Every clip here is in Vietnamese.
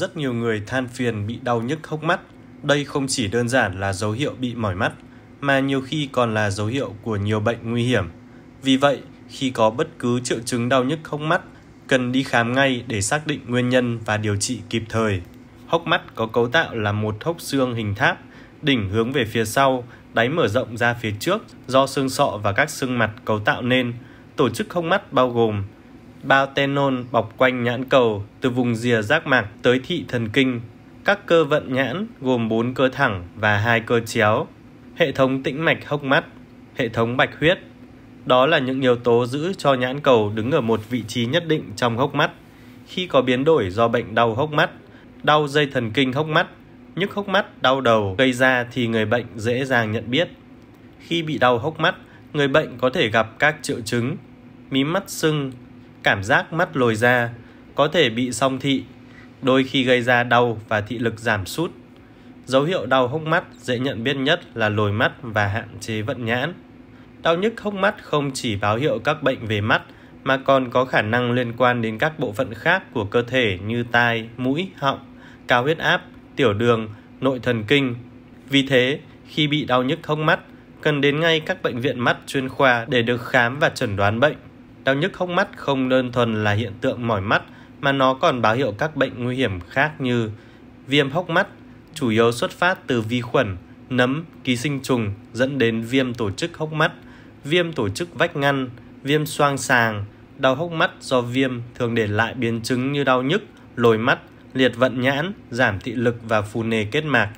rất nhiều người than phiền bị đau nhức hốc mắt. Đây không chỉ đơn giản là dấu hiệu bị mỏi mắt, mà nhiều khi còn là dấu hiệu của nhiều bệnh nguy hiểm. Vì vậy, khi có bất cứ triệu chứng đau nhức hốc mắt, cần đi khám ngay để xác định nguyên nhân và điều trị kịp thời. Hốc mắt có cấu tạo là một hốc xương hình tháp, đỉnh hướng về phía sau, đáy mở rộng ra phía trước do xương sọ và các xương mặt cấu tạo nên. Tổ chức hốc mắt bao gồm bao tenon bọc quanh nhãn cầu từ vùng rìa giác mạc tới thị thần kinh. Các cơ vận nhãn gồm 4 cơ thẳng và hai cơ chéo, hệ thống tĩnh mạch hốc mắt, hệ thống bạch huyết. Đó là những yếu tố giữ cho nhãn cầu đứng ở một vị trí nhất định trong hốc mắt. Khi có biến đổi do bệnh đau hốc mắt, đau dây thần kinh hốc mắt, nhức hốc mắt, đau đầu gây ra thì người bệnh dễ dàng nhận biết. Khi bị đau hốc mắt, người bệnh có thể gặp các triệu chứng mí mắt sưng, cảm giác mắt lồi ra, có thể bị song thị, đôi khi gây ra đau và thị lực giảm sút. Dấu hiệu đau hốc mắt dễ nhận biết nhất là lồi mắt và hạn chế vận nhãn. Đau nhức hốc mắt không chỉ báo hiệu các bệnh về mắt mà còn có khả năng liên quan đến các bộ phận khác của cơ thể như tai, mũi, họng, cao huyết áp, tiểu đường, nội thần kinh. Vì thế, khi bị đau nhức hốc mắt, cần đến ngay các bệnh viện mắt chuyên khoa để được khám và chẩn đoán bệnh. Đau nhức hốc mắt không đơn thuần là hiện tượng mỏi mắt mà nó còn báo hiệu các bệnh nguy hiểm khác như viêm hốc mắt, chủ yếu xuất phát từ vi khuẩn, nấm, ký sinh trùng dẫn đến viêm tổ chức hốc mắt, viêm tổ chức vách ngăn, viêm xoang sàng, đau hốc mắt do viêm thường để lại biến chứng như đau nhức, lồi mắt, liệt vận nhãn, giảm thị lực và phù nề kết mạc.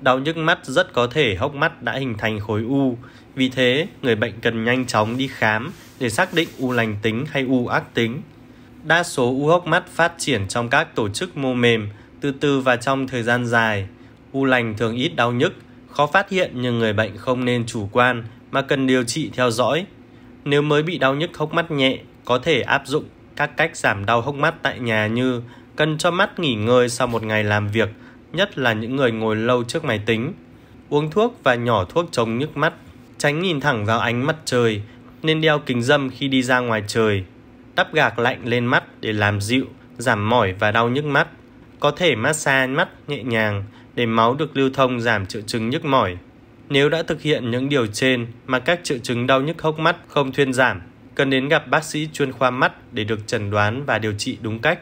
Đau nhức mắt rất có thể hốc mắt đã hình thành khối u, vì thế người bệnh cần nhanh chóng đi khám để xác định u lành tính hay u ác tính. Đa số u hốc mắt phát triển trong các tổ chức mô mềm, từ từ và trong thời gian dài. U lành thường ít đau nhức, khó phát hiện nhưng người bệnh không nên chủ quan mà cần điều trị theo dõi. Nếu mới bị đau nhức hốc mắt nhẹ, có thể áp dụng các cách giảm đau hốc mắt tại nhà như cần cho mắt nghỉ ngơi sau một ngày làm việc – nhất là những người ngồi lâu trước máy tính. Uống thuốc và nhỏ thuốc chống nhức mắt, tránh nhìn thẳng vào ánh mặt trời, nên đeo kính dâm khi đi ra ngoài trời. Đắp gạc lạnh lên mắt để làm dịu, giảm mỏi và đau nhức mắt. Có thể massage mắt nhẹ nhàng để máu được lưu thông giảm triệu chứng nhức mỏi. Nếu đã thực hiện những điều trên mà các triệu chứng đau nhức hốc mắt không thuyên giảm, cần đến gặp bác sĩ chuyên khoa mắt để được chẩn đoán và điều trị đúng cách.